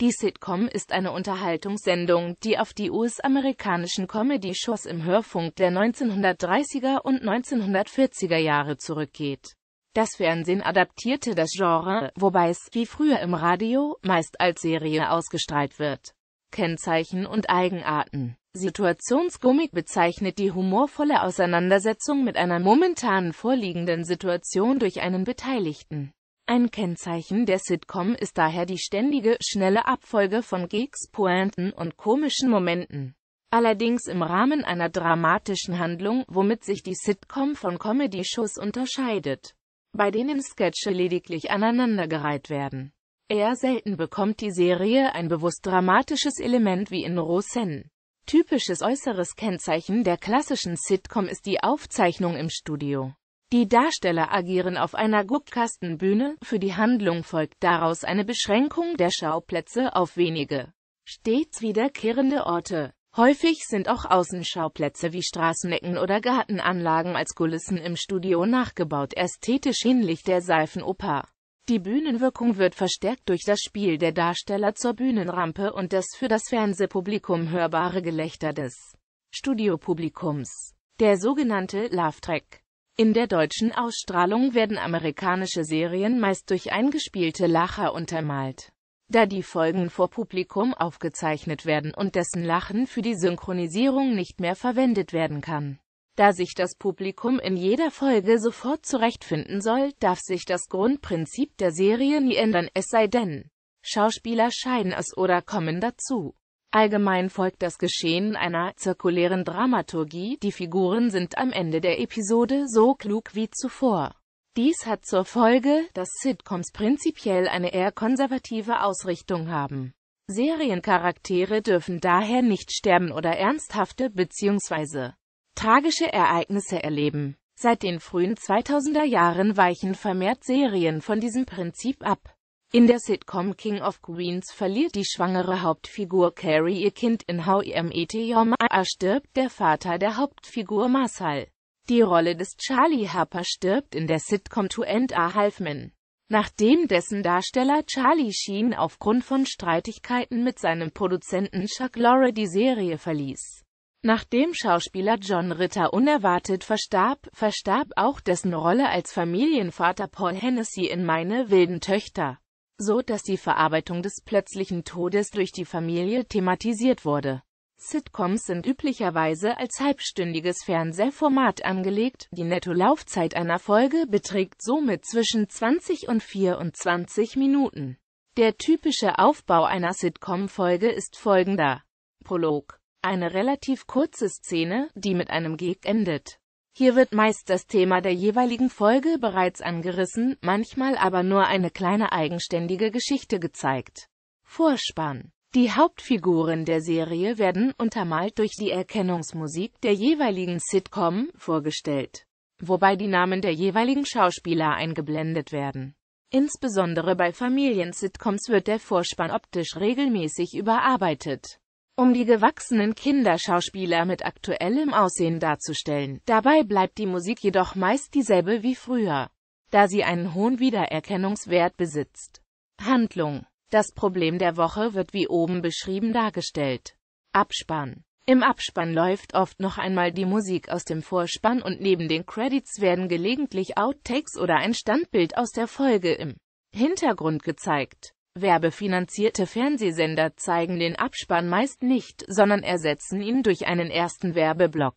Die Sitcom ist eine Unterhaltungssendung, die auf die US-amerikanischen Comedy-Shows im Hörfunk der 1930er und 1940er Jahre zurückgeht. Das Fernsehen adaptierte das Genre, wobei es, wie früher im Radio, meist als Serie ausgestrahlt wird. Kennzeichen und Eigenarten Situationskomik bezeichnet die humorvolle Auseinandersetzung mit einer momentan vorliegenden Situation durch einen Beteiligten. Ein Kennzeichen der Sitcom ist daher die ständige, schnelle Abfolge von Gigs, Pointen und komischen Momenten. Allerdings im Rahmen einer dramatischen Handlung, womit sich die Sitcom von Comedy-Shows unterscheidet, bei denen Sketche lediglich aneinandergereiht werden. Eher selten bekommt die Serie ein bewusst dramatisches Element wie in Rosen. Typisches äußeres Kennzeichen der klassischen Sitcom ist die Aufzeichnung im Studio. Die Darsteller agieren auf einer Guckkastenbühne, für die Handlung folgt daraus eine Beschränkung der Schauplätze auf wenige, stets wiederkehrende Orte. Häufig sind auch Außenschauplätze wie Straßenecken oder Gartenanlagen als Kulissen im Studio nachgebaut, ästhetisch ähnlich der Seifenoper. Die Bühnenwirkung wird verstärkt durch das Spiel der Darsteller zur Bühnenrampe und das für das Fernsehpublikum hörbare Gelächter des Studiopublikums. Der sogenannte Love Track in der deutschen Ausstrahlung werden amerikanische Serien meist durch eingespielte Lacher untermalt. Da die Folgen vor Publikum aufgezeichnet werden und dessen Lachen für die Synchronisierung nicht mehr verwendet werden kann. Da sich das Publikum in jeder Folge sofort zurechtfinden soll, darf sich das Grundprinzip der Serie nie ändern, es sei denn, Schauspieler scheiden es oder kommen dazu. Allgemein folgt das Geschehen einer zirkulären Dramaturgie, die Figuren sind am Ende der Episode so klug wie zuvor. Dies hat zur Folge, dass Sitcoms prinzipiell eine eher konservative Ausrichtung haben. Seriencharaktere dürfen daher nicht sterben oder ernsthafte bzw. tragische Ereignisse erleben. Seit den frühen 2000er Jahren weichen vermehrt Serien von diesem Prinzip ab. In der Sitcom King of Queens verliert die schwangere Hauptfigur Carrie ihr Kind in How I Met Your Mother stirbt der Vater der Hauptfigur Marcel. Die Rolle des Charlie Harper stirbt in der Sitcom To End A Halfman. Nachdem dessen Darsteller Charlie Sheen aufgrund von Streitigkeiten mit seinem Produzenten Chuck Lorre die Serie verließ. Nachdem Schauspieler John Ritter unerwartet verstarb, verstarb auch dessen Rolle als Familienvater Paul Hennessy in Meine wilden Töchter so dass die Verarbeitung des plötzlichen Todes durch die Familie thematisiert wurde. Sitcoms sind üblicherweise als halbstündiges Fernsehformat angelegt, die Nettolaufzeit einer Folge beträgt somit zwischen 20 und 24 Minuten. Der typische Aufbau einer Sitcom-Folge ist folgender. Prolog. Eine relativ kurze Szene, die mit einem Gag endet. Hier wird meist das Thema der jeweiligen Folge bereits angerissen, manchmal aber nur eine kleine eigenständige Geschichte gezeigt. Vorspann Die Hauptfiguren der Serie werden, untermalt durch die Erkennungsmusik der jeweiligen Sitcom, vorgestellt, wobei die Namen der jeweiligen Schauspieler eingeblendet werden. Insbesondere bei Familiensitcoms wird der Vorspann optisch regelmäßig überarbeitet um die gewachsenen Kinderschauspieler mit aktuellem Aussehen darzustellen. Dabei bleibt die Musik jedoch meist dieselbe wie früher, da sie einen hohen Wiedererkennungswert besitzt. Handlung Das Problem der Woche wird wie oben beschrieben dargestellt. Abspann Im Abspann läuft oft noch einmal die Musik aus dem Vorspann und neben den Credits werden gelegentlich Outtakes oder ein Standbild aus der Folge im Hintergrund gezeigt. Werbefinanzierte Fernsehsender zeigen den Abspann meist nicht, sondern ersetzen ihn durch einen ersten Werbeblock.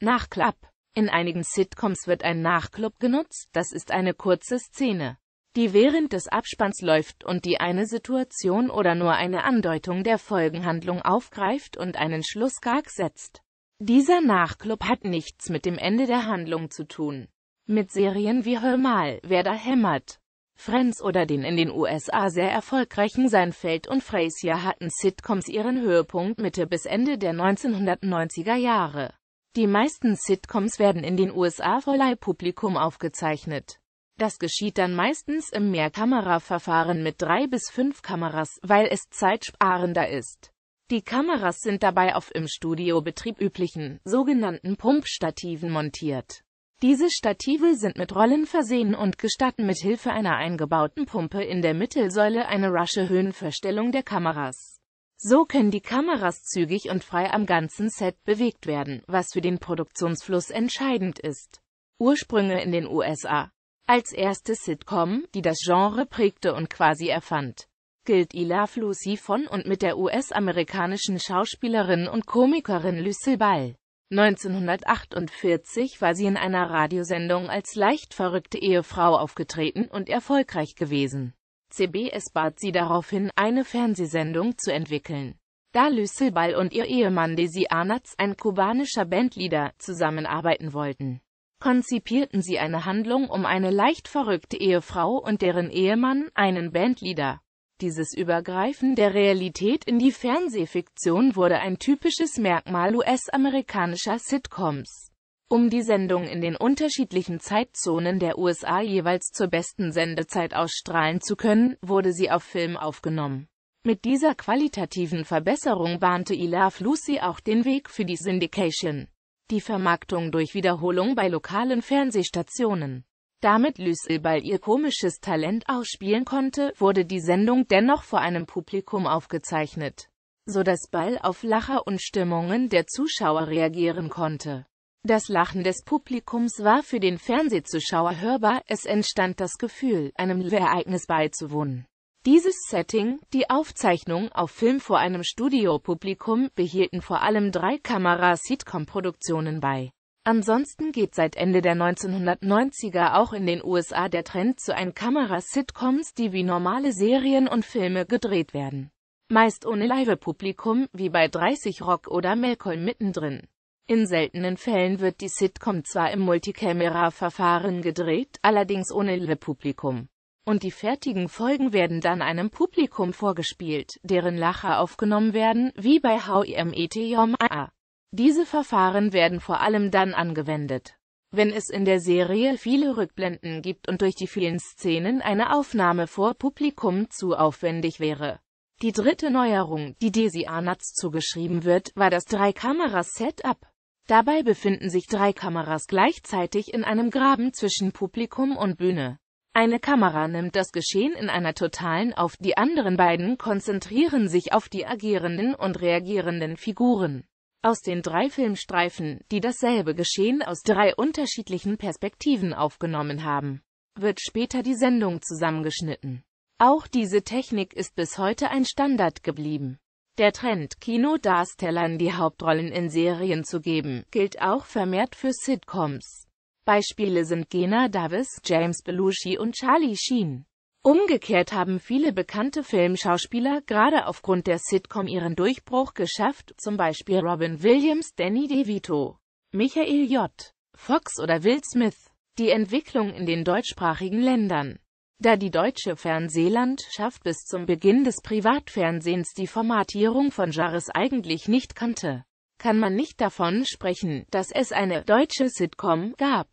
Nachklapp. In einigen Sitcoms wird ein Nachklapp genutzt, das ist eine kurze Szene, die während des Abspanns läuft und die eine Situation oder nur eine Andeutung der Folgenhandlung aufgreift und einen Schlussgag setzt. Dieser Nachklapp hat nichts mit dem Ende der Handlung zu tun. Mit Serien wie Hör mal, wer da hämmert Friends oder den in den USA sehr erfolgreichen Seinfeld und Frasier hatten Sitcoms ihren Höhepunkt Mitte bis Ende der 1990er Jahre. Die meisten Sitcoms werden in den USA vor Leihpublikum aufgezeichnet. Das geschieht dann meistens im Mehrkameraverfahren mit drei bis fünf Kameras, weil es zeitsparender ist. Die Kameras sind dabei auf im Studiobetrieb üblichen, sogenannten Pumpstativen montiert. Diese Stative sind mit Rollen versehen und gestatten mit Hilfe einer eingebauten Pumpe in der Mittelsäule eine rasche Höhenverstellung der Kameras. So können die Kameras zügig und frei am ganzen Set bewegt werden, was für den Produktionsfluss entscheidend ist. Ursprünge in den USA Als erste Sitcom, die das Genre prägte und quasi erfand, gilt I Love Lucy von und mit der US-amerikanischen Schauspielerin und Komikerin Lucille Ball. 1948 war sie in einer Radiosendung als leicht verrückte Ehefrau aufgetreten und erfolgreich gewesen. CBS bat sie daraufhin, eine Fernsehsendung zu entwickeln. Da Lüsselball und ihr Ehemann Desi Arnatz, ein kubanischer Bandleader, zusammenarbeiten wollten, konzipierten sie eine Handlung um eine leicht verrückte Ehefrau und deren Ehemann, einen Bandleader. Dieses Übergreifen der Realität in die Fernsehfiktion wurde ein typisches Merkmal US-amerikanischer Sitcoms. Um die Sendung in den unterschiedlichen Zeitzonen der USA jeweils zur besten Sendezeit ausstrahlen zu können, wurde sie auf Film aufgenommen. Mit dieser qualitativen Verbesserung bahnte I Love Lucy auch den Weg für die Syndication, die Vermarktung durch Wiederholung bei lokalen Fernsehstationen. Damit Lüsselbeil ihr komisches Talent ausspielen konnte, wurde die Sendung dennoch vor einem Publikum aufgezeichnet, so dass Beil auf Lacher und Stimmungen der Zuschauer reagieren konnte. Das Lachen des Publikums war für den Fernsehzuschauer hörbar, es entstand das Gefühl, einem Ereignis beizuwohnen. Dieses Setting, die Aufzeichnung auf Film vor einem Studiopublikum, behielten vor allem drei Kamera-Sitcom-Produktionen bei. Ansonsten geht seit Ende der 1990er auch in den USA der Trend zu Ein-Kamera-Sitcoms, die wie normale Serien und Filme gedreht werden. Meist ohne Live-Publikum, wie bei 30 Rock oder Malcolm mittendrin. In seltenen Fällen wird die Sitcom zwar im multicamera verfahren gedreht, allerdings ohne Live-Publikum. Und die fertigen Folgen werden dann einem Publikum vorgespielt, deren Lacher aufgenommen werden, wie bei How I Met Your Mother. Diese Verfahren werden vor allem dann angewendet, wenn es in der Serie viele Rückblenden gibt und durch die vielen Szenen eine Aufnahme vor Publikum zu aufwendig wäre. Die dritte Neuerung, die Desi Arnatz zugeschrieben wird, war das Drei-Kameras-Setup. Dabei befinden sich drei Kameras gleichzeitig in einem Graben zwischen Publikum und Bühne. Eine Kamera nimmt das Geschehen in einer totalen auf, die anderen beiden konzentrieren sich auf die agierenden und reagierenden Figuren aus den drei Filmstreifen, die dasselbe Geschehen aus drei unterschiedlichen Perspektiven aufgenommen haben, wird später die Sendung zusammengeschnitten. Auch diese Technik ist bis heute ein Standard geblieben. Der Trend, Kinodarstellern die Hauptrollen in Serien zu geben, gilt auch vermehrt für Sitcoms. Beispiele sind Gena Davis, James Belushi und Charlie Sheen. Umgekehrt haben viele bekannte Filmschauspieler gerade aufgrund der Sitcom ihren Durchbruch geschafft, zum Beispiel Robin Williams, Danny DeVito, Michael J. Fox oder Will Smith. Die Entwicklung in den deutschsprachigen Ländern da die deutsche Fernsehlandschaft bis zum Beginn des Privatfernsehens die Formatierung von Jarres eigentlich nicht kannte, kann man nicht davon sprechen, dass es eine deutsche Sitcom gab.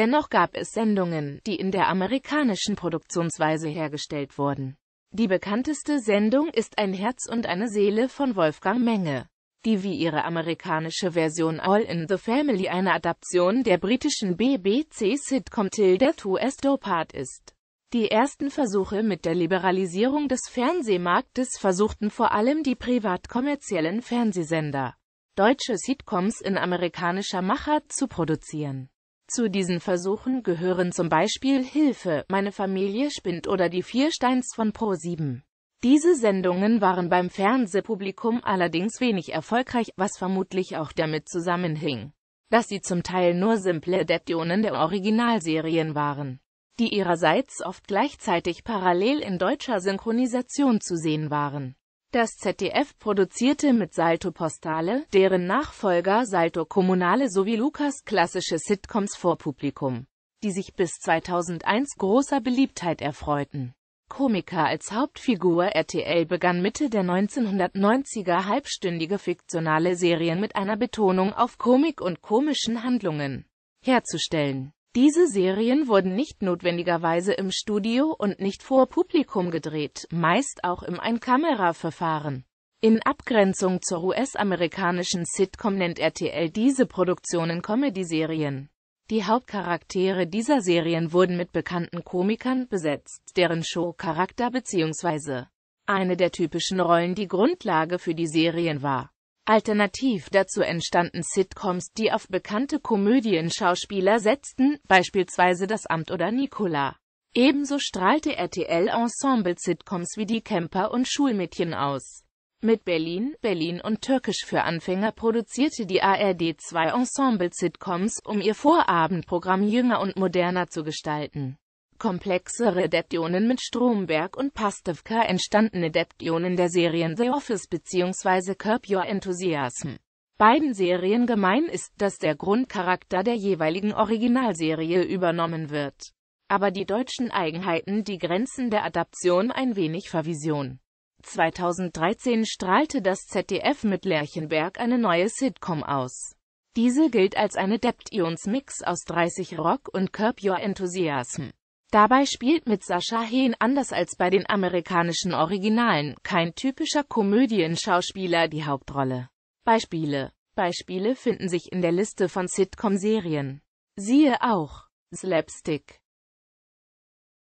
Dennoch gab es Sendungen, die in der amerikanischen Produktionsweise hergestellt wurden. Die bekannteste Sendung ist Ein Herz und eine Seele von Wolfgang Menge, die wie ihre amerikanische Version All in the Family eine Adaption der britischen BBC-Sitcom Till Death US Do Part ist. Die ersten Versuche mit der Liberalisierung des Fernsehmarktes versuchten vor allem die privat-kommerziellen Fernsehsender, deutsche Sitcoms in amerikanischer Machart zu produzieren. Zu diesen Versuchen gehören zum Beispiel Hilfe, meine Familie spinnt oder die Viersteins von Pro7. Diese Sendungen waren beim Fernsehpublikum allerdings wenig erfolgreich, was vermutlich auch damit zusammenhing, dass sie zum Teil nur simple Adaptionen der Originalserien waren, die ihrerseits oft gleichzeitig parallel in deutscher Synchronisation zu sehen waren. Das ZDF produzierte mit Salto Postale, deren Nachfolger Salto Kommunale sowie Lukas klassische Sitcoms vor Publikum, die sich bis 2001 großer Beliebtheit erfreuten. Komiker als Hauptfigur RTL begann Mitte der 1990er halbstündige fiktionale Serien mit einer Betonung auf Komik und komischen Handlungen herzustellen diese Serien wurden nicht notwendigerweise im Studio und nicht vor Publikum gedreht, meist auch im ein kamera verfahren In Abgrenzung zur US-amerikanischen Sitcom nennt RTL diese Produktionen Comedy-Serien. Die Hauptcharaktere dieser Serien wurden mit bekannten Komikern besetzt, deren Show-Charakter bzw. eine der typischen Rollen die Grundlage für die Serien war. Alternativ dazu entstanden Sitcoms, die auf bekannte Komödienschauspieler setzten, beispielsweise Das Amt oder Nicola. Ebenso strahlte RTL Ensemble-Sitcoms wie Die Camper und Schulmädchen aus. Mit Berlin, Berlin und Türkisch für Anfänger produzierte die ARD zwei Ensemble-Sitcoms, um ihr Vorabendprogramm jünger und moderner zu gestalten komplexere Reduktionen mit Stromberg und Pastewka entstanden Reduktionen der Serien The Office bzw. Curb Your Enthusiasm. Beiden Serien gemein ist, dass der Grundcharakter der jeweiligen Originalserie übernommen wird. Aber die deutschen Eigenheiten, die Grenzen der Adaption ein wenig Vervision. 2013 strahlte das ZDF mit Lerchenberg eine neue Sitcom aus. Diese gilt als eine Deptions-Mix aus 30 Rock und Curb Your Enthusiasm. Dabei spielt mit Sascha Hehn anders als bei den amerikanischen Originalen kein typischer Komödienschauspieler die Hauptrolle. Beispiele Beispiele finden sich in der Liste von Sitcom-Serien. Siehe auch Slapstick